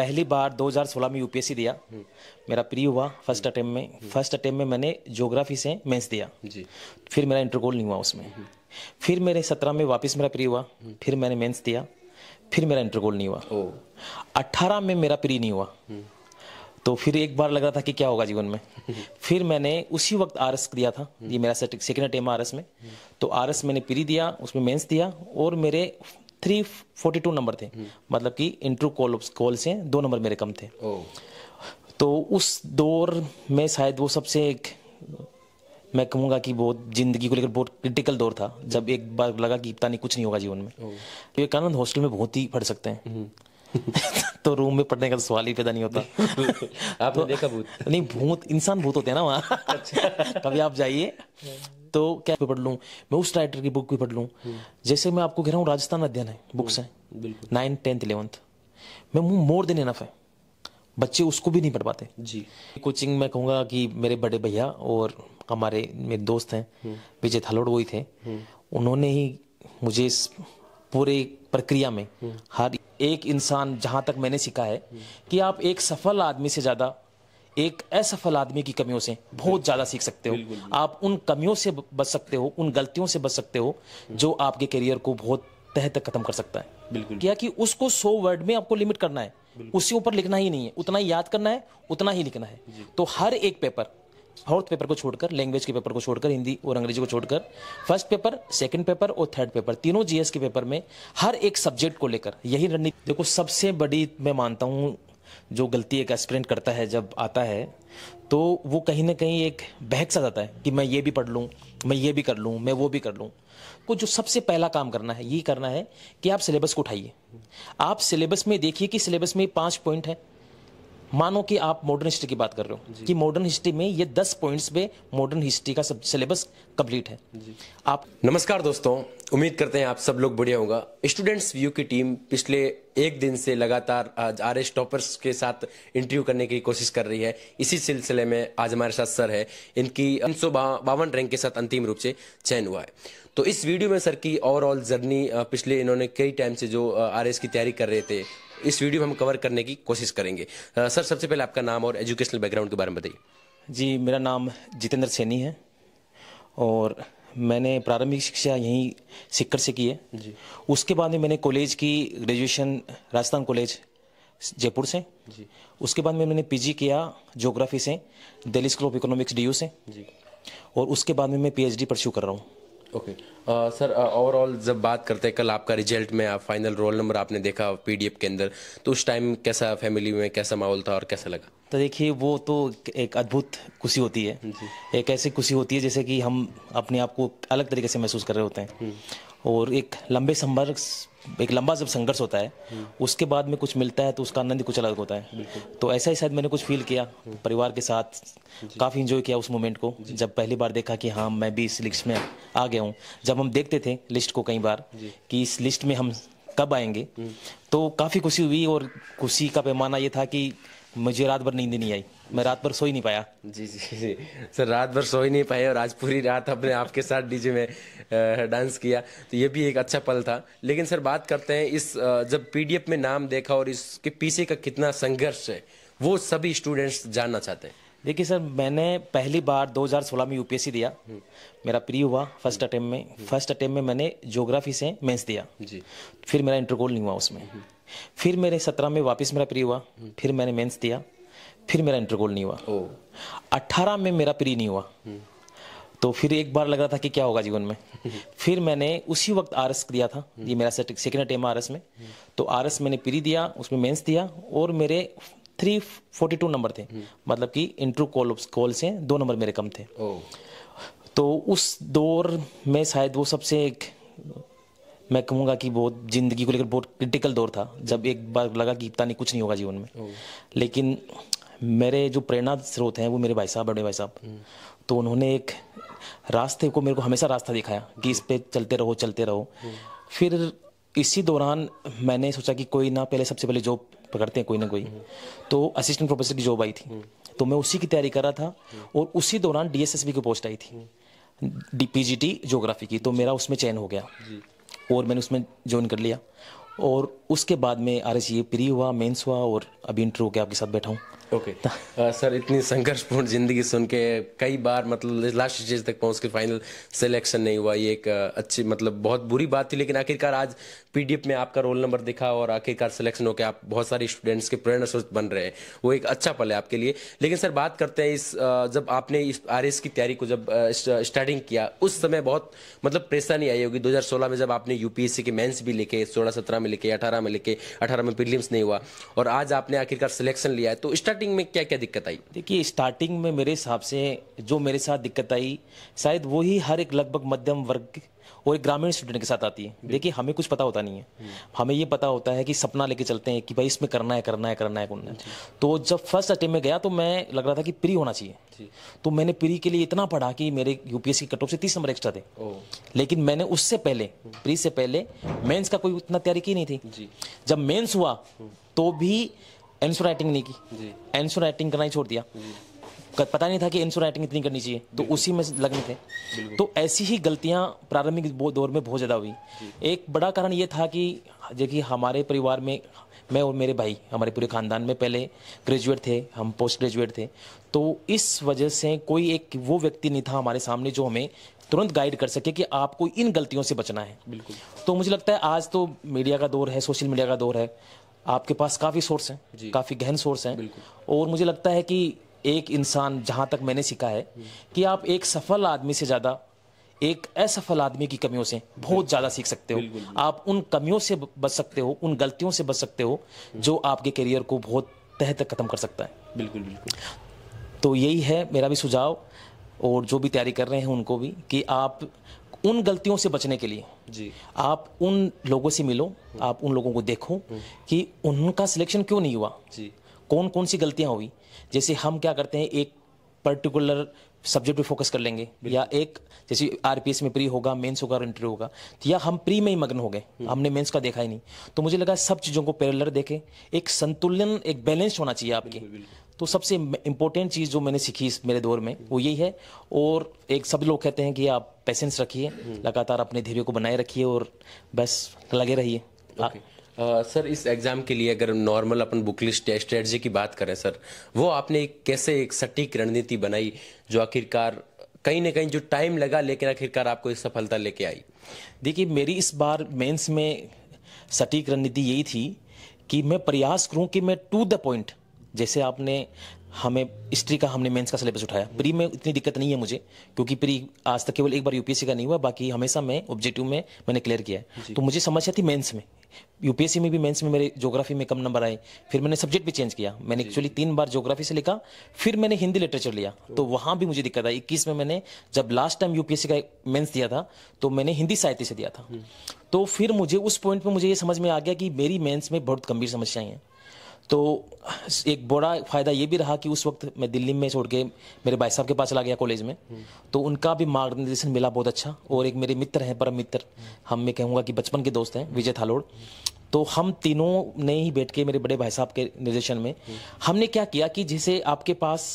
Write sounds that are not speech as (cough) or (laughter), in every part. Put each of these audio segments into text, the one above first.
पहली बार 2016 में यूपीएससी दिया हम्म। मेरा प्री हुआ फर्स्ट अटेम्प में फर्स्ट अटेम्प हम्म। में मैंने ज्योग्राफी से मेंस दिया जी फिर मेरा इंटरगोल नहीं हुआ उसमें हम्म। फिर मेरे सत्रह में वापस मेरा प्री हुआ फिर मैंने मेंस दिया फिर मेरा इंटरगोल नहीं हुआ अट्ठारह में मेरा प्री नहीं हुआ तो फिर एक बार लग रहा था कि क्या होगा जीवन में फिर मैंने उसी वक्त आर एस दिया था ये मेरा सेकेंड अटेम्प आर एस में तो आर एस मैंने प्री दिया उसमें मेंस दिया और मेरे थ्री फोर्टी टू नंबर थे हम्म। मतलब कि इंट्रू कॉल कॉल से दो नंबर मेरे कम थे तो उस दौर में शायद वो सबसे एक मैं कहूँगा कि बहुत जिंदगी को लेकर बहुत क्रिटिकल दौर था जब एक बार लगा कि पता नहीं कुछ नहीं होगा जीवन में विवेकानंद तो हॉस्टल में बहुत ही फट सकते हैं हम्म। (laughs) तो रूम में पढ़ने का तो सवाल ही पैदा नहीं होता (laughs) आपने तो, देखा भूत नहीं भूत इंसान भूत होते हैं ना वहाँ अच्छा। कभी (laughs) आप जाइए हम्म। तो क्या भी पढ़ लूँ मैं उस राइटर की बुक भी पढ़ लूँ हम्म। जैसे मैं आपको कह रहा हूँ राजस्थान अध्ययन है बुक्स हैं नाइन टेंथ इलेवंथ मैं मोर देन इनफ है बच्चे उसको भी नहीं पढ़ पाते जी कोचिंग में कहूंगा कि मेरे बड़े भैया और हमारे मेरे दोस्त हैं हम्म। विजय थालोड़ वही थे हम्म। उन्होंने ही मुझे इस पूरे प्रक्रिया में हर एक इंसान जहां तक मैंने सीखा है कि आप एक सफल आदमी से ज़्यादा एक असफल आदमी की कमियों से बहुत ज़्यादा सीख सकते हो आप उन कमियों से बच सकते हो उन गलतियों से बच सकते हो हम्म। जो आपके करियर को बहुत तह तक खत्म कर सकता है क्या कि उसको सो वर्ड में आपको लिमिट करना है उसी ऊपर लिखना ही नहीं है उतना ही याद करना है उतना ही लिखना है तो हर एक पेपर फोर्थ पेपर को छोड़कर लैंग्वेज के पेपर को छोड़कर हिंदी और अंग्रेजी को छोड़कर फर्स्ट पेपर सेकंड पेपर और थर्ड पेपर तीनों जीएस के पेपर में हर एक सब्जेक्ट को लेकर यही रणनीति देखो सबसे बड़ी मैं मानता हूँ जो गलती एक एस्पिरेंट करता है जब आता है तो वो कहीं ना कहीं एक बहक सा जाता है कि मैं ये भी पढ़ लूँ मैं ये भी कर लूँ मैं वो भी कर लूँ को जो सबसे पहला काम करना है ये करना है कि आप सिलेबस को उठाइए आप सिलेबस में देखिए कि सिलेबस में पाँच पॉइंट हैं मानो कि आप मॉडर्न हिस्ट्री की बात कर रहे हो कि मॉडर्न हिस्ट्री में ये दस पॉइंट्स पे मॉडर्न हिस्ट्री का सिलेबस कंप्लीट है आप नमस्कार दोस्तों उम्मीद करते हैं आप सब लोग बढ़िया होगा स्टूडेंट्स व्यू की टीम पिछले एक दिन से लगातार आज आर एस टॉपर्स के साथ इंटरव्यू करने की कोशिश कर रही है इसी सिलसिले में आज हमारे साथ सर है इनकी तीन बावन रैंक के साथ अंतिम रूप से चयन हुआ है तो इस वीडियो में सर की ओवरऑल जर्नी पिछले इन्होंने कई टाइम से जो आर की तैयारी कर रहे थे इस वीडियो में हम कवर करने की कोशिश करेंगे सर सबसे पहले आपका नाम और एजुकेशनल बैकग्राउंड के बारे में बताइए जी मेरा नाम जितेंद्र सैनी है और मैंने प्रारंभिक शिक्षा यहीं सिक्कर से की है जी। उसके बाद में मैंने कॉलेज की ग्रेजुएशन राजस्थान कॉलेज जयपुर से जी। उसके बाद में मैंने पीजी किया जोग्राफी से Delhi school of economics D से जी। और उसके बाद में मैं पीएचडी एच कर रहा हूँ ओके सर ओवरऑल जब बात करते हैं कल आपका रिजल्ट में आप फाइनल रोल नंबर आपने देखा पीडीएफ के अंदर तो उस टाइम कैसा फैमिली में कैसा माहौल था और कैसा लगा तो देखिए वो तो एक अद्भुत खुशी होती है एक ऐसी खुशी होती है जैसे कि हम अपने आप को अलग तरीके से महसूस कर रहे होते हैं हम्म। और एक लंबे संघर्ष एक लंबा जब संघर्ष होता है हम्म। उसके बाद में कुछ मिलता है तो उसका आनंद कुछ अलग होता है तो ऐसा ही शायद मैंने कुछ फील किया हम्म। परिवार के साथ काफ़ी इन्जॉय किया उस मोमेंट को जब पहली बार देखा कि हाँ मैं भी इस लिस्ट में आ गया हूँ जब हम देखते थे लिस्ट को कई बार कि इस लिस्ट में हम कब आएंगे हम्म। तो काफ़ी खुशी हुई और खुशी का पैमाना ये था कि मुझे रात भर नींद नहीं आई मैं रात भर सो ही नहीं पाया जी जी जी सर रात भर सो ही नहीं पाए और आज पूरी रात अपने आपके साथ डीजे में डांस किया तो ये भी एक अच्छा पल था लेकिन सर बात करते हैं इस जब पीडीएफ में नाम देखा और इसके पीछे का कितना संघर्ष है वो सभी स्टूडेंट्स जानना चाहते हैं देखिए सर मैंने पहली बार 2016 में यूपीएससी दिया हम्म। मेरा प्री हुआ फर्स्ट अटेम्प्ट में हम्म। फर्स्ट अटेम्प्ट में मैंने ज्योग्राफी से मेंस दिया जी फिर मेरा इंटरगोल नहीं हुआ उसमें हम्म। फिर मेरे सत्रह में वापस मेरा प्री हुआ फिर मैंने मेंस दिया फिर मेरा इंटरगोल नहीं हुआ अट्ठारह में मेरा प्री नहीं हुआ हम्म। तो फिर एक बार लग रहा था कि क्या होगा जीवन में हम्म। फिर मैंने उसी वक्त आर एस दिया था हम्म। ये मेरा सेकेंड अटेम आर एस में तो आर एस मैंने प्री दिया उसमें मेंस दिया और मेरे थ्री फोर्टी टू नंबर थे मतलब कि इंट्रू कॉल कॉल से दो नंबर मेरे कम थे तो उस दौर में शायद वो सबसे एक मैं कहूँगा कि बहुत जिंदगी को लेकर बहुत क्रिटिकल दौर था जब एक बार लगा कि इतना नहीं कुछ नहीं होगा जीवन में लेकिन मेरे जो प्रेरणा स्रोत हैं वो मेरे भाई साहब बड़े भाई साहब तो उन्होंने एक रास्ते को मेरे को हमेशा रास्ता दिखाया कि इस पे चलते रहो चलते रहो फिर इसी दौरान मैंने सोचा कि कोई ना पहले सबसे पहले जॉब पकड़ते हैं कोई ना कोई तो असिस्टेंट प्रोफेसर की जॉब आई थी तो मैं उसी की तैयारी कर रहा था और उसी दौरान डीएसएसबी की पोस्ट आई थी डी पी जोग्राफी की तो मेरा उसमें चयन हो गया और मैंने उसमें ज्वाइन कर लिया और उसके बाद में आर एस ये प्री हुआ मेंस हुआ और अभी इंटरव्यू के आपके साथ बैठा हूँ ओके okay. सर uh, इतनी संघर्षपूर्ण जिंदगी सुन के कई बार मतलब लास्ट स्टेज तक पहुंच के फाइनल सिलेक्शन नहीं हुआ ये एक uh, अच्छी मतलब बहुत बुरी बात थी लेकिन आखिरकार आज पीडीएफ में आपका रोल नंबर दिखा और आखिरकार सिलेक्शन होकर आप बहुत सारे स्टूडेंट्स के प्रेरणा स्रोत बन रहे हैं वो एक अच्छा पल है आपके लिए लेकिन सर बात करते हैं इस uh, जब आपने इस आर की तैयारी को जब स्टार्टिंग किया उस समय बहुत मतलब परेशानी आई होगी 2016 में जब आपने यूपीएससी के मेंस भी लिखे सोलह सत्रह में लिखे अठारह में लिखे अठारह में प्रीलिम्स नहीं हुआ और आज आपने आखिरकार सिलेक्शन लिया है तो स्टार्ट स्टार्टिंग में क्या क्या दिक्कत आई देखिए स्टार्टिंग में मेरे हिसाब से जो मेरे साथ दिक्कत आई शायद वही हर एक लगभग मध्यम वर्ग और एक ग्रामीण स्टूडेंट के साथ आती है देखिए हमें कुछ पता होता नहीं है हम्म। हमें ये पता होता है कि सपना लेके चलते हैं कि भाई इसमें करना है करना है करना है करना है तो जब फर्स्ट अटेम्प में गया तो मैं लग रहा था कि प्री होना चाहिए तो मैंने प्री के लिए इतना पढ़ा कि मेरे यूपीएससी कट ऑफ से तीस नंबर एक्स्ट्रा थे लेकिन मैंने उससे पहले प्री से पहले मेन्स का कोई उतना तैयारी की नहीं थी जब मेन्स हुआ हम्म। तो भी एंसो राइटिंग नहीं की एंसो राइटिंग करना ही छोड़ दिया पता नहीं था कि एंसो राइटिंग इतनी करनी चाहिए तो उसी में लगने थे तो ऐसी ही गलतियां प्रारंभिक दौर में बहुत ज़्यादा हुई एक बड़ा कारण ये था कि देखिए हमारे परिवार में मैं और मेरे भाई हमारे पूरे खानदान में पहले ग्रेजुएट थे हम पोस्ट ग्रेजुएट थे तो इस वजह से कोई एक वो व्यक्ति नहीं था हमारे सामने जो हमें तुरंत गाइड कर सके कि आपको इन गलतियों से बचना है बिल्कुल तो मुझे लगता है आज तो मीडिया का दौर है सोशल मीडिया का दौर है आपके पास काफ़ी सोर्स हैं काफ़ी गहन सोर्स हैं और मुझे लगता है कि एक इंसान जहां तक मैंने सीखा है हम्म। कि आप एक सफल आदमी से ज़्यादा एक असफल आदमी की कमियों से बहुत ज़्यादा सीख सकते हो बिल्कुल, बिल्कुल। आप उन कमियों से बच सकते हो उन गलतियों से बच सकते हो हम्म। जो आपके करियर को बहुत तह तक ख़त्म कर सकता है बिल्कुल बिल्कुल तो यही है मेरा भी सुझाव और जो भी तैयारी कर रहे हैं उनको भी कि आप उन गलतियों से बचने के लिए जी आप उन लोगों से मिलो आप उन लोगों को देखो कि उनका सिलेक्शन क्यों नहीं हुआ जी कौन कौन सी गलतियां हुई जैसे हम क्या करते हैं एक पर्टिकुलर सब्जेक्ट पे फोकस कर लेंगे या एक जैसे आरपीएस में प्री होगा मेंस होगा और इंटरव्यू होगा तो या हम प्री में ही मग्न हो गए हम्म। हमने मेंस का देखा ही नहीं तो मुझे लगा सब चीज़ों को पैरेलल देखें एक संतुलन एक बैलेंस होना चाहिए आपके तो सबसे इम्पोर्टेंट चीज़ जो मैंने सीखी इस मेरे दौर में वो यही है और एक सब लोग कहते हैं कि आप पेशेंस रखिए हम्म। लगातार अपने धैर्य को बनाए रखिए और बस लगे रहिए सर इस एग्ज़ाम के लिए अगर नॉर्मल अपन बुक लिस्ट स्ट्रेटजी की बात करें सर वो आपने कैसे एक सटीक रणनीति बनाई जो आखिरकार कहीं ना कहीं जो टाइम लगा लेकिन आखिरकार आपको इस सफलता लेके आई देखिए मेरी इस बार मेंस में सटीक रणनीति यही थी कि मैं प्रयास करूं कि मैं टू द पॉइंट जैसे आपने हमें हिस्ट्री का हमने मेंस का सिलेबस उठाया प्री में इतनी दिक्कत नहीं है मुझे क्योंकि प्री आज तक केवल एक बार यूपीएससी का नहीं हुआ बाकी हमेशा मैं ऑब्जेक्टिव में मैंने क्लियर किया है तो मुझे समस्या थी मेंस में यूपीएससी में भी मेंस में मेरे ज्योग्राफी में कम नंबर आए फिर मैंने सब्जेक्ट भी चेंज किया मैंने एक्चुअली तीन बार ज्योग्राफी से लिखा फिर मैंने हिंदी लिटरेचर लिया तो, तो वहाँ भी मुझे दिक्कत आई इक्कीस में मैंने जब लास्ट टाइम यूपीएससी का मेंस दिया था तो मैंने हिंदी साहित्य से दिया था तो फिर मुझे उस पॉइंट पर मुझे ये समझ में आ गया कि मेरी मेन्स में बहुत गंभीर समस्याएं हैं तो एक बड़ा फ़ायदा ये भी रहा कि उस वक्त मैं दिल्ली में छोड़ के मेरे भाई साहब के पास चला गया कॉलेज में हम्म। तो उनका भी मार्गदर्शन मिला बहुत अच्छा और एक मेरे मित्र हैं परम मित्र हम्म। हम मैं कहूँगा कि बचपन के दोस्त हैं विजय थालोड़ तो हम तीनों ने ही बैठ के मेरे बड़े भाई साहब के निर्देशन में हम्म। हमने क्या किया कि जैसे आपके पास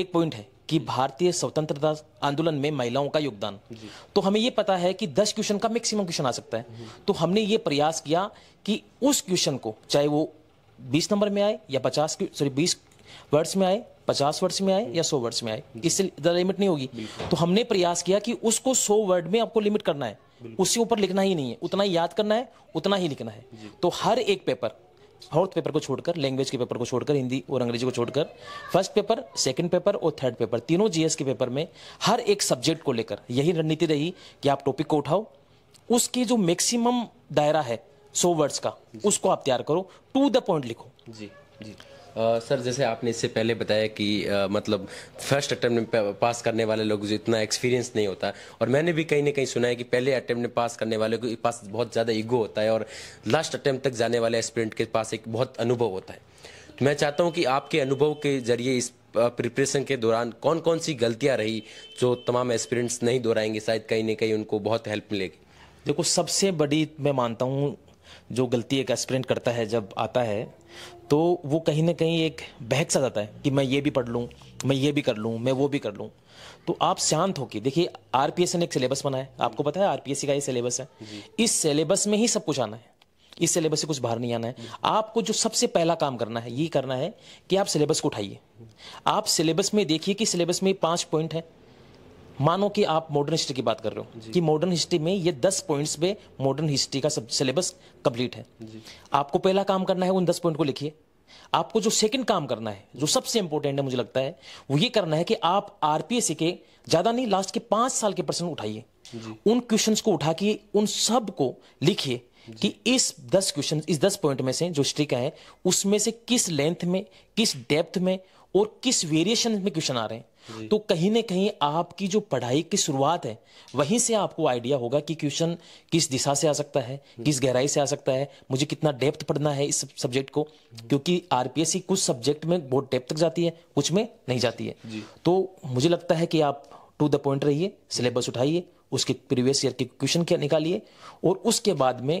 एक पॉइंट है कि भारतीय स्वतंत्रता आंदोलन में महिलाओं का योगदान तो हमें यह पता है कि दस क्वेश्चन का मैक्सिमम क्वेश्चन आ सकता है तो हमने ये प्रयास किया कि उस क्वेश्चन को चाहे वो बीस नंबर में आए या पचास सॉरी बीस वर्ड्स में आए पचास वर्ड्स में आए या सौ वर्ड्स में आए इससे ज़्यादा लिमिट नहीं होगी तो हमने प्रयास किया कि उसको सौ वर्ड में आपको लिमिट करना है उससे ऊपर लिखना ही नहीं है उतना ही याद करना है उतना ही लिखना है तो हर एक पेपर फोर्थ पेपर को छोड़कर लैंग्वेज के पेपर को छोड़कर हिंदी और अंग्रेजी को छोड़कर फर्स्ट पेपर सेकंड पेपर और थर्ड पेपर तीनों जीएस के पेपर में हर एक सब्जेक्ट को लेकर यही रणनीति रही कि आप टॉपिक को उठाओ उसकी जो मैक्सिमम दायरा है सौ वर्ड्स का उसको आप तैयार करो टू द पॉइंट लिखो जी जी सर uh, जैसे आपने इससे पहले बताया कि uh, मतलब फर्स्ट अटैम्प्ट में पास करने वाले लोग जो इतना एक्सपीरियंस नहीं होता और मैंने भी कहीं ना कहीं सुना है कि पहले अटैम्प्ट में पास करने वाले को पास बहुत ज़्यादा ईगो होता है और लास्ट अटैम्प्ट तक जाने वाले एस्पिरेंट के पास एक बहुत अनुभव होता है तो मैं चाहता हूँ कि आपके अनुभव के जरिए इस प्रिपरेशन के दौरान कौन कौन सी गलतियाँ रही जो तमाम एस्पिरेंट्स नहीं दोहराएंगे शायद कहीं ना कहीं उनको बहुत हेल्प मिलेगी देखो सबसे बड़ी मैं मानता हूँ जो गलती एक एक्सप्रेंट करता है जब आता है तो वो कहीं ना कहीं एक बहक सा जाता है कि मैं ये भी पढ़ लूँ मैं ये भी कर लूँ मैं वो भी कर लूँ तो आप शांत होकर देखिए आर ने एक सिलेबस बनाया आपको पता है आर का ये सिलेबस है इस सिलेबस में ही सब कुछ आना है इस सिलेबस से कुछ बाहर नहीं आना है आपको जो सबसे पहला काम करना है ये करना है कि आप सिलेबस को उठाइए आप सिलेबस में देखिए कि सिलेबस में पांच पॉइंट है मानो कि आप मॉडर्न हिस्ट्री की बात कर रहे हो कि मॉडर्न हिस्ट्री में ये दस पॉइंट्स पे मॉडर्न हिस्ट्री का सिलेबस कंप्लीट है आपको पहला काम करना है उन दस पॉइंट को लिखिए आपको जो सेकंड काम करना है जो सबसे इंपॉर्टेंट है मुझे लगता है वो ये करना है कि आप आरपीएससी के ज्यादा नहीं लास्ट के पांच साल के प्रश्न उठाइए उन क्वेश्चन को उठा के उन सब को लिखिए कि इस दस क्वेश्चन इस दस पॉइंट में से जो हिस्ट्री का है उसमें से किस लेंथ में किस डेप्थ में और किस वेरिएशन में क्वेश्चन आ रहे हैं तो कहीं ना कहीं आपकी जो पढ़ाई की शुरुआत है वहीं से आपको आइडिया होगा कि क्वेश्चन किस दिशा से आ सकता है हम्म। किस गहराई से आ सकता है मुझे कितना डेप्थ पढ़ना है इस सब्जेक्ट को हम्म। क्योंकि आरपीएससी कुछ सब्जेक्ट में बहुत डेप्थ तक जाती है कुछ में नहीं जाती है तो मुझे लगता है कि आप टू द पॉइंट रहिए सिलेबस उठाइए उसके प्रीवियस ईयर के क्वेश्चन क्या निकालिए और उसके बाद में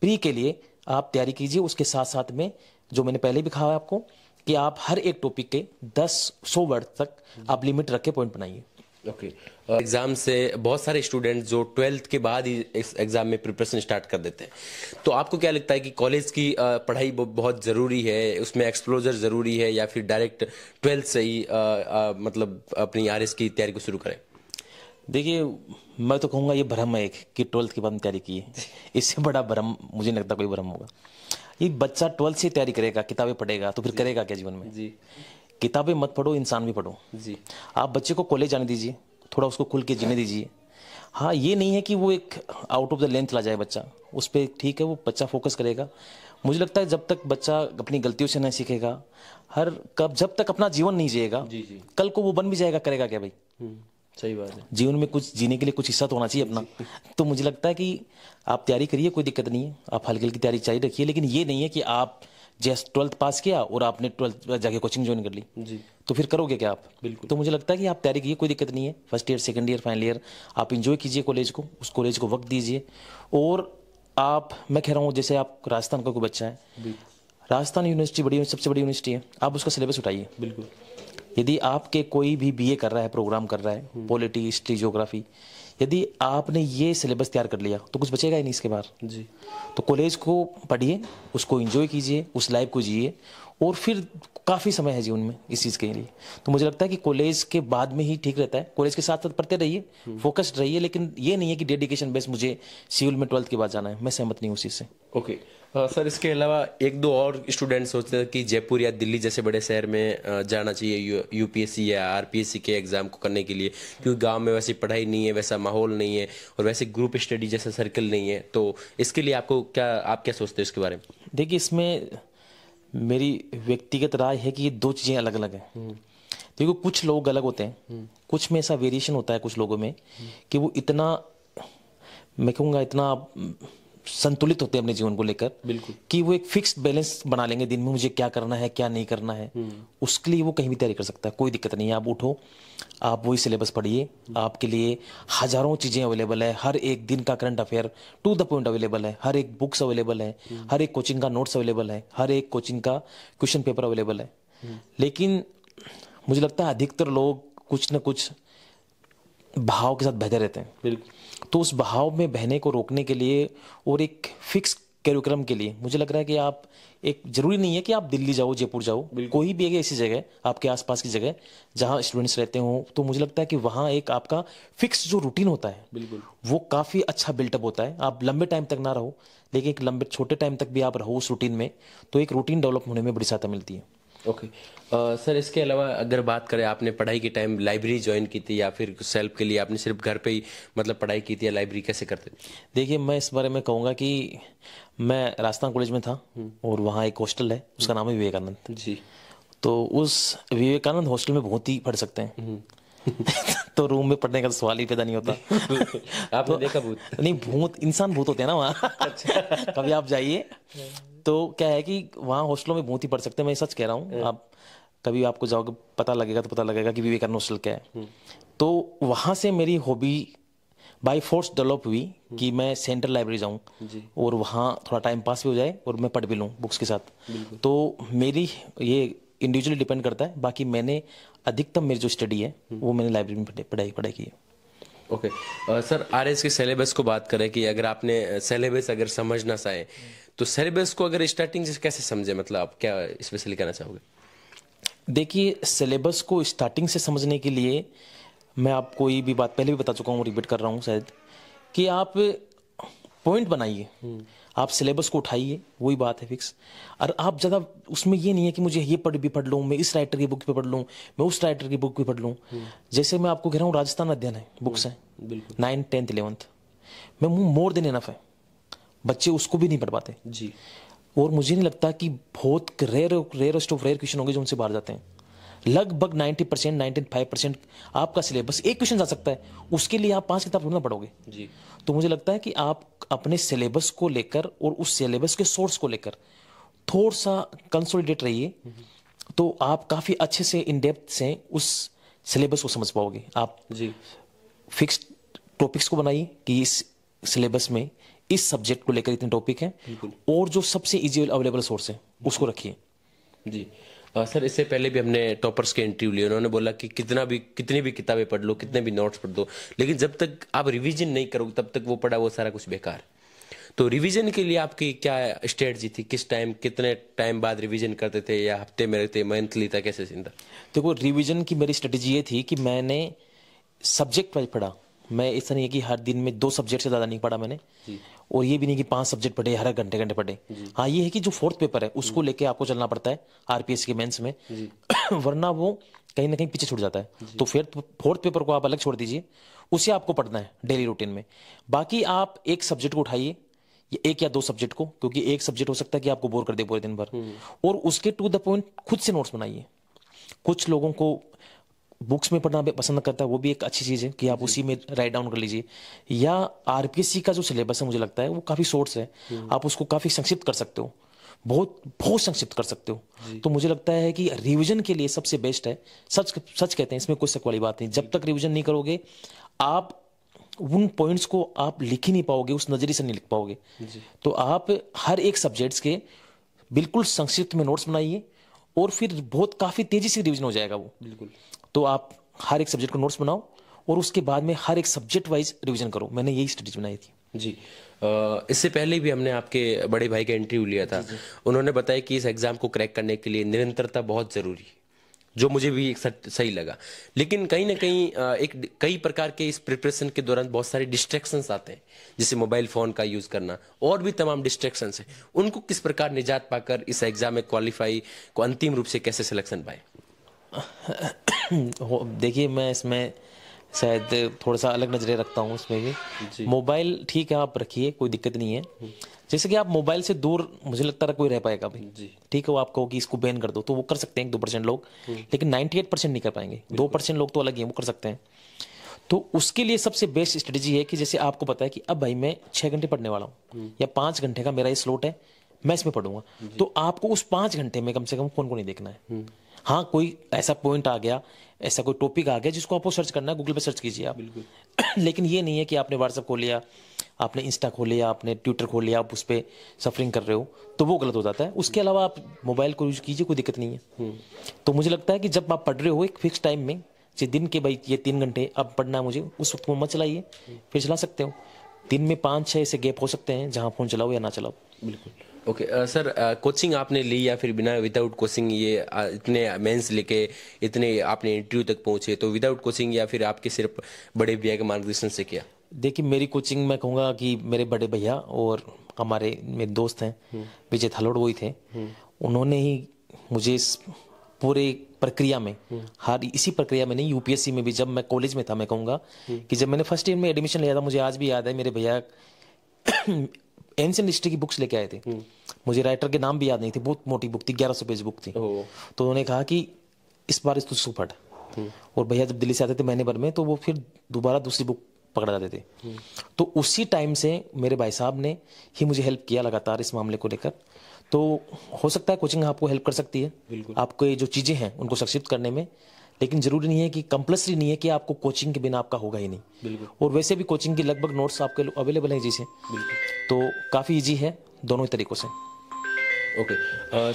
प्री के लिए आप तैयारी कीजिए उसके साथ साथ में जो मैंने पहले भी कहा है आपको कि आप हर एक टॉपिक के 10 सौ वर्ड तक आप लिमिट रख के पॉइंट बनाइए ओके okay. एग्ज़ाम uh, से बहुत सारे स्टूडेंट जो ट्वेल्थ के बाद ही एग्ज़ाम में प्रिपरेशन स्टार्ट कर देते हैं तो आपको क्या लगता है कि कॉलेज की uh, पढ़ाई बहुत ज़रूरी है उसमें एक्सप्लोजर ज़रूरी है या फिर डायरेक्ट ट्वेल्थ से ही आ, uh, आ, मतलब अपनी आर की तैयारी को शुरू करें देखिए मैं तो कहूँगा ये भ्रम है एक कि ट्वेल्थ के बाद तैयारी की है (laughs) इससे बड़ा भ्रम मुझे नहीं लगता कोई भ्रम होगा ये बच्चा ट्वेल्थ से तैयारी करेगा किताबें पढ़ेगा तो फिर करेगा क्या जीवन में जी किताबें मत पढ़ो इंसान भी पढ़ो जी आप बच्चे को कॉलेज जाने दीजिए थोड़ा उसको खुल के जीने दीजिए हाँ ये नहीं है कि वो एक आउट ऑफ द लेंथ चला जाए बच्चा उस पर ठीक है वो बच्चा फोकस करेगा मुझे लगता है जब तक बच्चा अपनी गलतियों से नहीं सीखेगा हर कब जब तक अपना जीवन नहीं जिएगा जी जी। कल को वो बन भी जाएगा करेगा क्या भाई हम्म। सही बात है जीवन में कुछ जीने के लिए कुछ हिस्सा तो होना चाहिए अपना तो मुझे लगता है कि आप तैयारी करिए कोई दिक्कत नहीं है आप हल्की हल्की तैयारी जारी रखिए लेकिन ये नहीं है कि आप जैसे ट्वेल्थ पास किया और आपने ट्वेल्थ जाके कोचिंग ज्वाइन कर ली जी तो फिर करोगे क्या आप बिल्कुल तो मुझे लगता है कि आप तैयारी कीजिए कोई दिक्कत नहीं है first year second year final year आप इन्जॉय कीजिए कॉलेज को उस कॉलेज को वक्त दीजिए और आप मैं कह रहा हूँ जैसे आप राजस्थान का कोई बच्चा है राजस्थान यूनिवर्सिटी बड़ी सबसे बड़ी यूनिवर्सिटी है आप उसका सिलेबस उठाइए बिल्कुल यदि आपके कोई भी बीए कर रहा है प्रोग्राम कर रहा है पॉलिटी हिस्ट्री ज्योग्राफी यदि आपने ये सिलेबस तैयार कर लिया तो कुछ बचेगा ही नहीं इसके बाहर जी तो कॉलेज को पढ़िए उसको इन्जॉय कीजिए उस लाइफ को जिए और फिर काफ़ी समय है जीवन में इस चीज़ के लिए तो मुझे लगता है कि कॉलेज के बाद में ही ठीक रहता है कॉलेज के साथ साथ पढ़ते रहिए फोकस्ड हम्म। रहिए लेकिन ये नहीं है कि डेडिकेशन बेस मुझे सिविल में ट्वेल्थ के बाद जाना है मैं सहमत नहीं हूँ उसी से ओके okay. सर इसके अलावा एक दो और स्टूडेंट सोचते हैं कि जयपुर या दिल्ली जैसे बड़े शहर में जाना चाहिए यू, यूपीएससी या आरपीएससी के एग्ज़ाम को करने के लिए क्योंकि गांव में वैसी पढ़ाई नहीं है वैसा माहौल नहीं है और वैसे ग्रुप स्टडी जैसा सर्कल नहीं है तो इसके लिए आपको क्या आप क्या सोचते हैं इसके बारे में देखिए इसमें मेरी व्यक्तिगत राय है कि ये दो चीज़ें अलग अलग हैं हम्म। देखो कुछ लोग अलग होते हैं हम्म। कुछ में ऐसा वेरिएशन होता है कुछ लोगों में कि वो इतना मैं कहूँगा इतना संतुलित होते हैं अपने जीवन को लेकर बिल्कुल कि वो एक फिक्स बैलेंस बना लेंगे दिन में मुझे क्या करना है क्या नहीं करना है हम्म। उसके लिए वो कहीं भी तैयारी कर सकता है कोई दिक्कत नहीं है आप उठो आप वही सिलेबस पढ़िए आपके लिए हजारों चीज़ें अवेलेबल है हर एक दिन का current affair to the point available है हर एक बुक्स अवेलेबल है हर एक कोचिंग का नोट्स अवेलेबल है हर एक कोचिंग का क्वेश्चन पेपर अवेलेबल है लेकिन मुझे लगता है अधिकतर लोग कुछ ना कुछ बहाव के साथ बहते रहते हैं तो उस बहाव में बहने को रोकने के लिए और एक फिक्स कैरिक्रम के लिए मुझे लग रहा है कि आप एक जरूरी नहीं है कि आप दिल्ली जाओ जयपुर जाओ कोई भी एक ऐसी जगह आपके आसपास की जगह जहाँ स्टूडेंट्स रहते हो तो मुझे लगता है कि वहाँ एक आपका फिक्स जो रूटीन होता है बिल्कुल वो काफ़ी अच्छा बिल्टअप होता है आप लंबे टाइम तक ना रहो लेकिन एक लंबे छोटे टाइम तक भी आप रहो उस रूटीन में तो एक रूटीन डेवलप होने में बड़ी सहायता मिलती है ओके okay. सर uh, इसके अलावा अगर बात करें आपने पढ़ाई के टाइम लाइब्रेरी ज्वाइन की थी या फिर सेल्फ के लिए आपने सिर्फ घर पे ही मतलब पढ़ाई की थी या लाइब्रेरी कैसे करते देखिए मैं इस बारे में कहूँगा कि मैं राजस्थान कॉलेज में था हम्म। और वहाँ एक हॉस्टल है उसका नाम है विवेकानंद जी तो उस विवेकानंद हॉस्टल में बहुत ही पढ़ सकते हैं हम्म। (laughs) तो रूम में पढ़ने का सवाल ही पैदा नहीं होता (laughs) आपने तो, देखा भूत नहीं भूत इंसान भूत होते हैं ना वहाँ (laughs) अच्छा। कभी आप जाइए हाँ। तो क्या है कि वहाँ हॉस्टलों में बहुत ही पढ़ सकते हैं मैं सच कह रहा हूँ हम्म। आप कभी आपको जाओगे पता लगेगा तो पता लगेगा कि विवेकानंद हॉस्टल क्या है हम्म। तो वहाँ से मेरी हॉबी बाई फोर्स डेवलप हुई हम्म। कि मैं सेंट्रल लाइब्रेरी जाऊँ और वहाँ थोड़ा टाइम पास भी हो जाए और मैं पढ़ भी लूँ बुक्स के साथ तो मेरी ये इंडिविजुअली डिपेंड करता है बाकी मैंने अधिकतम मेरी जो स्टडी है वो मैंने लाइब्रेरी में पढ़ाई पढ़ाई की है ओके सर आर एस के सिलेबस को बात करें कि अगर आपने सिलेबस अगर समझ ना तो सिलेबस को अगर स्टार्टिंग से कैसे समझे मतलब आप क्या स्पेशली कहना चाहोगे देखिए सिलेबस को स्टार्टिंग से समझने के लिए मैं आप कोई भी बात पहले भी बता चुका हूँ रिपीट कर रहा हूँ शायद कि आप पॉइंट बनाइए हम्म। आप सिलेबस को उठाइए वही बात है फिक्स और आप ज़्यादा उसमें ये नहीं है कि मुझे ये पढ़ भी पढ़ लूँ मैं इस राइटर की बुक भी पढ़ लूँ मैं उस राइटर की बुक भी पढ़ लूँ हम्म। जैसे मैं आपको कह रहा हूँ राजस्थान अध्ययन है बुक्स हम्म। हैं नाइन्थ टेंथ इलेवंथ मैं मोर देन इनफ है बच्चे उसको भी नहीं पढ़ पाते जी और मुझे नहीं लगता कि बहुत rare rarest of rare question होंगे जो उनसे बाहर जाते हैं लगभग ninety percent ninety five percent आपका सिलेबस एक क्वेश्चन जा सकता है उसके लिए आप पांच किताब ढूंढना पड़ोगे जी तो मुझे लगता है कि आप अपने सिलेबस को लेकर और उस सिलेबस के सोर्स को लेकर थोड़ा सा कंसोलिडेट रहिए तो आप काफी अच्छे से इन डेप्थ से उस सिलेबस को समझ पाओगे आप जी फिक्स टॉपिक्स को बनाइए कि इस सिलेबस में इस सब्जेक्ट को लेकर इतने टॉपिक हैं और जो सबसे इजी अवेलेबल सोर्स है उसको रखिए जी आ, सर इससे पहले भी हमने टॉपर्स के इंटरव्यू लिए उन्होंने बोला कि कितना भी कितनी भी किताबें पढ़ लो कितने भी नोट्स पढ़ दो लेकिन जब तक आप रिविजन नहीं करोगे तब तक वो पढ़ा वो सारा कुछ बेकार तो रिवीजन के लिए आपकी क्या स्ट्रेटजी थी किस टाइम कितने टाइम बाद रिवीजन करते थे या हफ्ते में रहते मंथली था कैसे सीन था देखो रिवीजन की मेरी स्ट्रेटजी ये थी कि मैंने सब्जेक्ट वाइज पढ़ा मैं ऐसा नहीं है कि हर दिन में दो सब्जेक्ट से ज़्यादा नहीं पढ़ा मैंने और ये भी नहीं कि पांच सब्जेक्ट पढ़े हर घंटे घंटे पढ़े हाँ ये है कि जो फोर्थ पेपर है उसको लेके आपको चलना पड़ता है आरपीएस के मेंस में (coughs) वरना वो कहीं ना कहीं पीछे छूट जाता है तो फिर फोर्थ तो पेपर को आप अलग छोड़ दीजिए उसे आपको पढ़ना है डेली रूटीन में बाकी आप एक सब्जेक्ट को उठाइए एक या दो सब्जेक्ट को क्योंकि एक सब्जेक्ट हो सकता है कि आपको बोर कर दे पूरे दिन भर हम्म। और उसके टू द पॉइंट खुद से नोट्स बनाइए कुछ लोगों को बुक्स में पढ़ना पसंद करता है वो भी एक अच्छी चीज़ है कि आप उसी में राइट डाउन कर लीजिए या आरपीएससी का जो सिलेबस है मुझे लगता है वो काफ़ी सोर्स है हम्म। आप उसको काफ़ी संक्षिप्त कर सकते हो बहुत बहुत संक्षिप्त कर सकते हो तो मुझे लगता है कि रिवीजन के लिए सबसे बेस्ट है सच सच कहते हैं इसमें कोई शक वाली बात नहीं जब तक रिवीजन नहीं करोगे आप उन पॉइंट्स को आप लिख ही नहीं पाओगे उस नजरिए से नहीं लिख पाओगे तो आप हर एक सब्जेक्ट्स के बिल्कुल संक्षिप्त में नोट्स बनाइए और फिर बहुत काफी तेजी से रिविजन हो जाएगा वो बिल्कुल तो आप हर एक सब्जेक्ट को नोट्स बनाओ और उसके बाद में हर एक सब्जेक्ट वाइज रिविजन करो मैंने यही स्टडीज बनाई थी जी इससे पहले भी हमने आपके बड़े भाई का इंटरव्यू लिया था उन्होंने बताया कि इस एग्जाम को क्रैक करने के लिए निरंतरता बहुत जरूरी है जो मुझे भी सही लगा लेकिन कहीं ना कहीं एक कई प्रकार के इस प्रिपरेशन के दौरान बहुत सारे डिस्ट्रैक्शंस आते हैं जैसे मोबाइल फोन का यूज करना और भी तमाम डिस्ट्रैक्शंस हैं उनको किस प्रकार निजात पाकर इस एग्जाम में क्वालिफाई को अंतिम रूप से कैसे सिलेक्शन पाए (coughs) देखिए मैं इसमें शायद थोड़ा सा अलग नजरे रखता हूँ इसमें भी मोबाइल ठीक है आप रखिए कोई दिक्कत नहीं है हम्म। जैसे कि आप मोबाइल से दूर मुझे लगता है कोई रह पाएगा भाई ठीक है वो आप कहो कि इसको बैन कर दो तो वो कर सकते हैं एक दो परसेंट लोग हम्म। लेकिन नाइन्टी एट परसेंट नहीं कर पाएंगे दो परसेंट लोग तो अलग ही वो कर सकते हैं तो उसके लिए सबसे बेस्ट स्ट्रेटेजी है कि जैसे आपको पता है कि अब भाई मैं छह घंटे पढ़ने वाला हूँ हम्म। या पांच घंटे का मेरा ये स्लोट है मैं इसमें पढ़ूंगा तो आपको उस पांच घंटे में कम से कम फोन को नहीं देखना है हाँ कोई ऐसा पॉइंट आ गया ऐसा कोई टॉपिक आ गया जिसको आपको सर्च करना है गूगल पे सर्च कीजिए आप बिल्कुल (clears throat) लेकिन ये नहीं है कि आपने व्हाट्सअप खोल लिया आपने इंस्टा खोल लिया आपने ट्विटर खोल लिया आप उस पर सफरिंग कर रहे हो तो वो गलत हो जाता है उसके अलावा आप मोबाइल को यूज़ कीजिए कोई दिक्कत नहीं है हम्म। तो मुझे लगता है कि जब आप पढ़ रहे हो एक फिक्स टाइम में दिन के भाई ये तीन घंटे अब पढ़ना है मुझे उस वक्त मत चलाइए हम्म। फिर चला सकते हो दिन में पाँच छः ऐसे गैप हो सकते हैं जहाँ फ़ोन चलाओ या ना चलाओ बिल्कुल okay okay, sir uh, coaching uh, आपने ली या फिर बिना विदाउट कोचिंग ये uh, इतने मेंस लेके इतने आपने इंटरव्यू तक पहुंचे तो विदाउट कोचिंग या फिर आपके सिर्फ बड़े भैया के मार्गदर्शन से किया देखिए मेरी कोचिंग मैं कहूँगा कि मेरे बड़े भैया और हमारे मेरे दोस्त हैं हम्म। विजय थलोड़ वही थे हम्म। उन्होंने ही मुझे इस पूरे प्रक्रिया में हम्म। हर इसी प्रक्रिया में नहीं यूपीएससी में भी जब मैं कॉलेज में था मैं कहूँगा कि जब मैंने फर्स्ट ईयर में एडमिशन लिया था मुझे आज भी याद है मेरे भैया एंशियंट हिस्ट्री की बुक्स लेके आए थे हम्म। मुझे राइटर के नाम भी याद नहीं थे बहुत मोटी बुक थी ग्यारह सौ पेज बुक थी तो उन्होंने कहा कि इस बार इस तुझ सुपट और भैया जब दिल्ली से आते थे महीने भर में तो वो फिर दोबारा दूसरी बुक पकड़ जाते थे हम्म। तो उसी टाइम से मेरे भाई साहब ने ही मुझे हेल्प किया लगातार इस मामले को लेकर तो हो सकता है कोचिंग आपको हेल्प कर सकती है आपको ये जो चीज़ें हैं उनको सक्षिप्त करने में लेकिन जरूरी नहीं है कि कंपल्सरी नहीं है कि आपको कोचिंग के बिना आपका होगा ही नहीं बिल्कुल और वैसे भी कोचिंग के लगभग नोट्स आपके अवेलेबल हैं जिसे तो काफ़ी ईजी है दोनों ही तरीक़ों से ओके okay.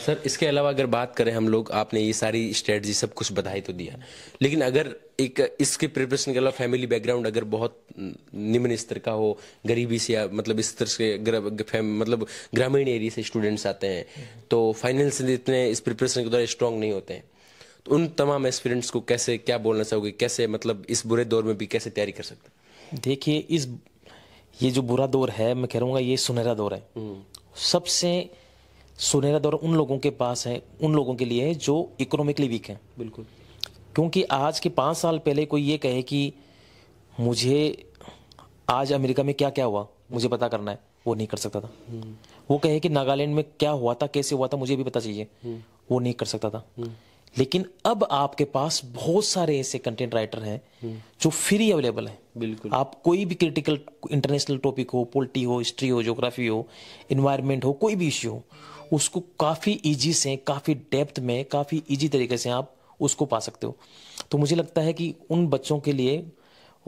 सर uh, इसके अलावा अगर बात करें हम लोग आपने ये सारी स्ट्रेटजी सब कुछ बधाई तो दिया लेकिन अगर एक इसके प्रिपरेशन के अलावा फैमिली बैकग्राउंड अगर बहुत निम्न स्तर का हो गरीबी से या मतलब इस तरह से मतलब ग्रामीण एरिया से स्टूडेंट्स आते हैं तो फाइनेंशियली इतने इस प्रिपरेशन के द्वारा स्ट्रांग नहीं होते हैं तो उन तमाम एस्पिरेंट्स को कैसे क्या बोलना चाहोगे कैसे मतलब इस बुरे दौर में भी कैसे तैयारी कर सकते देखिए इस ये जो बुरा दौर है मैं कह रहूँगा ये सुनहरा दौर है हम्म। सबसे सुनहरा दौर उन लोगों के पास है उन लोगों के लिए है जो इकोनॉमिकली वीक है बिल्कुल क्योंकि आज के पाँच साल पहले कोई ये कहे कि मुझे आज अमेरिका में क्या क्या हुआ मुझे पता करना है वो नहीं कर सकता था हम्म। वो कहे कि नागालैंड में क्या हुआ था कैसे हुआ था मुझे भी पता चाहिए हम्म। वो नहीं कर सकता था लेकिन अब आपके पास बहुत सारे ऐसे कंटेंट राइटर हैं जो फ्री अवेलेबल हैं बिल्कुल आप कोई भी क्रिटिकल इंटरनेशनल टॉपिक हो पॉलिटी हो हिस्ट्री हो ज्योग्राफी हो इन्वायरमेंट हो कोई भी इश्यू हो उसको काफ़ी ईजी से काफ़ी डेप्थ में काफ़ी इजी तरीके से आप उसको पा सकते हो तो मुझे लगता है कि उन बच्चों के लिए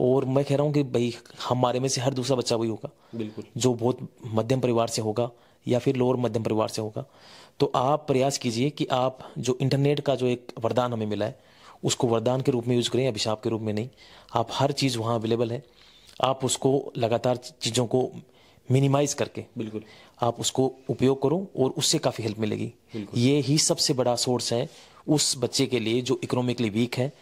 और मैं कह रहा हूँ कि भाई हमारे में से हर दूसरा बच्चा वही होगा बिल्कुल जो बहुत मध्यम परिवार से होगा या फिर लोअर मध्यम परिवार से होगा तो आप प्रयास कीजिए कि आप जो इंटरनेट का जो एक वरदान हमें मिला है उसको वरदान के रूप में यूज़ करें अभिशाप के रूप में नहीं आप हर चीज़ वहाँ अवेलेबल है आप उसको लगातार चीज़ों को मिनिमाइज करके बिल्कुल आप उसको उपयोग करो और उससे काफ़ी हेल्प मिलेगी ये ही सबसे बड़ा सोर्स है उस बच्चे के लिए जो इकोनॉमिकली वीक है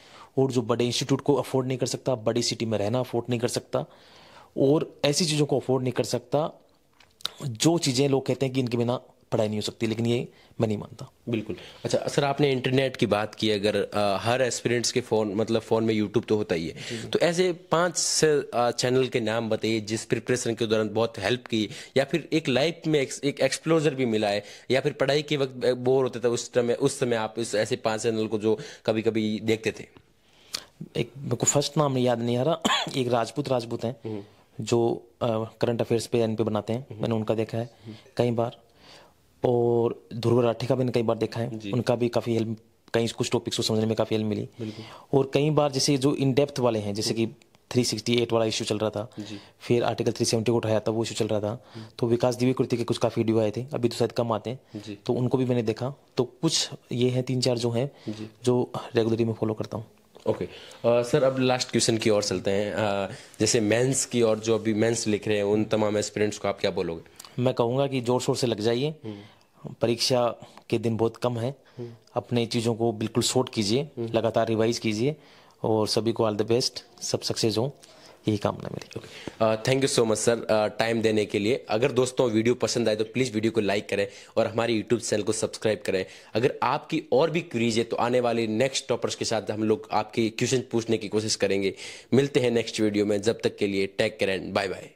और जो बड़े इंस्टीट्यूट को अफोर्ड नहीं कर सकता बड़ी सिटी में रहना अफोर्ड नहीं कर सकता और ऐसी चीज़ों को अफोर्ड नहीं कर सकता जो चीज़ें लोग कहते हैं कि इनके बिना पढ़ाई नहीं हो सकती लेकिन ये मैं नहीं मानता बिल्कुल अच्छा सर आपने इंटरनेट की बात की अगर आ, हर एस्पिरेंट्स के फ़ोन मतलब फ़ोन में यूट्यूब तो होता ही है तो ऐसे पांच से चैनल के नाम बताइए जिस प्रिपरेशन के दौरान बहुत हेल्प की या फिर एक लाइफ में एक, एक एक्सप्लोजर भी मिला है या फिर पढ़ाई के वक्त बोर होते थे उस समय उस समय आप इस ऐसे पाँच चैनल को जो कभी कभी देखते थे एक मेरे को फर्स्ट नाम याद नहीं आ रहा एक राजपूत राजपूत हैं हम्म। जो करंट अफेयर्स पे एन पे बनाते हैं हम्म। मैंने उनका देखा है हम्म। कई बार और ध्रुव राठी का मैंने कई बार देखा है उनका भी काफ़ी हेल्प कई कुछ टॉपिक्स को समझने में काफ़ी हेल्प मिली और कई बार जैसे जो इन डेप्थ वाले हैं जैसे कि 368 हम्म। वाला इशू चल रहा था फिर आर्टिकल 370 को उठाया था वो इशू चल रहा था तो विकास दिव्य कुर्ती के कुछ काफ़ी वीडियो आए थे अभी तो शायद कम आते हैं तो उनको भी मैंने देखा तो कुछ ये हैं तीन चार जो हैं जो रेगुलरली मैं फॉलो करता हूँ ओके सर uh, अब लास्ट क्वेश्चन की ओर चलते हैं uh, जैसे मेंस की और जो अभी मेंस लिख रहे हैं उन तमाम एस्पिरेंट्स को आप क्या बोलोगे मैं कहूँगा कि जोर शोर से लग जाइए हम्म। परीक्षा के दिन बहुत कम है हम्म। अपने चीज़ों को बिल्कुल शॉर्ट कीजिए हम्म। लगातार रिवाइज कीजिए और सभी को ऑल द बेस्ट सब सक्सेस हों यही कामना मेरी thank you so much sir time देने के लिए अगर दोस्तों वीडियो पसंद आए तो प्लीज़ वीडियो को लाइक करें और हमारे यूट्यूब चैनल को सब्सक्राइब करें अगर आपकी और भी क्वीज है तो आने वाले नेक्स्ट टॉपर्स के साथ हम लोग आपके क्वेश्चन पूछने की कोशिश करेंगे मिलते हैं नेक्स्ट वीडियो में जब तक के लिए टेक करें बाय बाय